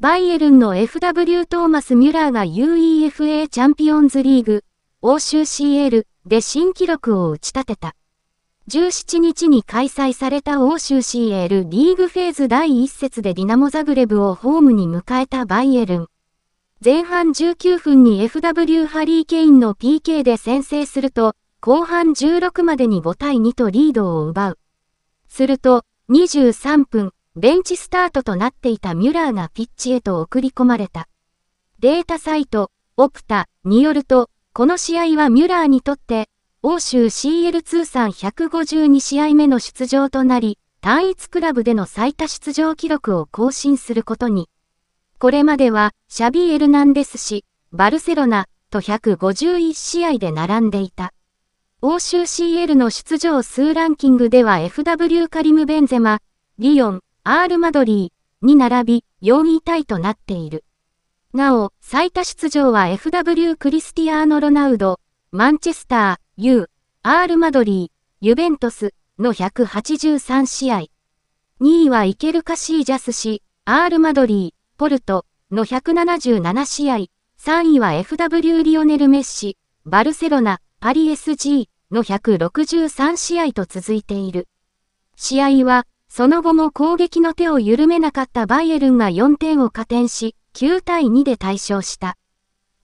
バイエルンの FW トーマス・ミュラーが UEFA チャンピオンズリーグ、欧州 CL で新記録を打ち立てた。17日に開催された欧州 CL リーグフェーズ第1節でディナモザグレブをホームに迎えたバイエルン。前半19分に FW ハリー・ケインの PK で先制すると、後半16までに5対2とリードを奪う。すると、23分、ベンチスタートとなっていたミュラーがピッチへと送り込まれた。データサイト、オプタによると、この試合はミュラーにとって、欧州 CL 通算152試合目の出場となり、単一クラブでの最多出場記録を更新することに。これまでは、シャビエルナンデス氏、バルセロナ、と151試合で並んでいた。欧州 CL の出場数ランキングでは FW カリム・ベンゼマ、リオン、アール・マドリーに並び4位タイとなっている。なお、最多出場は FW クリスティアーノ・ロナウド、マンチェスター、U、アール・マドリー、ユベントスの183試合。2位はイケル・カシージャス氏、アール・マドリー、ポルトの177試合。3位は FW リオネル・メッシ、バルセロナ、パリ SG の163試合と続いている。試合はその後も攻撃の手を緩めなかったバイエルンが4点を加点し、9対2で大勝した。